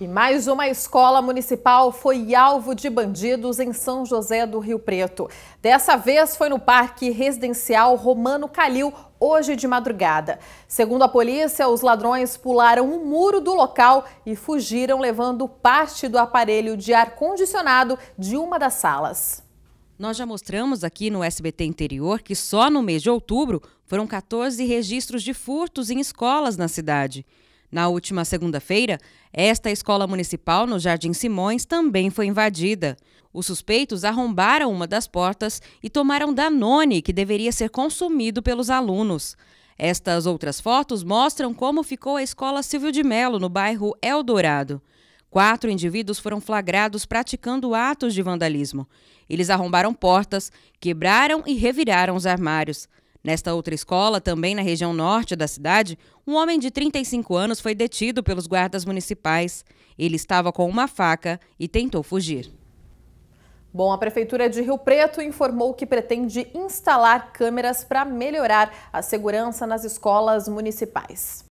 E mais uma escola municipal foi alvo de bandidos em São José do Rio Preto. Dessa vez foi no Parque Residencial Romano Calil, hoje de madrugada. Segundo a polícia, os ladrões pularam um muro do local e fugiram levando parte do aparelho de ar-condicionado de uma das salas. Nós já mostramos aqui no SBT Interior que só no mês de outubro foram 14 registros de furtos em escolas na cidade. Na última segunda-feira, esta escola municipal no Jardim Simões também foi invadida. Os suspeitos arrombaram uma das portas e tomaram Danone, que deveria ser consumido pelos alunos. Estas outras fotos mostram como ficou a escola Silvio de Melo, no bairro Eldorado. Quatro indivíduos foram flagrados praticando atos de vandalismo. Eles arrombaram portas, quebraram e reviraram os armários. Nesta outra escola, também na região norte da cidade, um homem de 35 anos foi detido pelos guardas municipais. Ele estava com uma faca e tentou fugir. Bom, a Prefeitura de Rio Preto informou que pretende instalar câmeras para melhorar a segurança nas escolas municipais.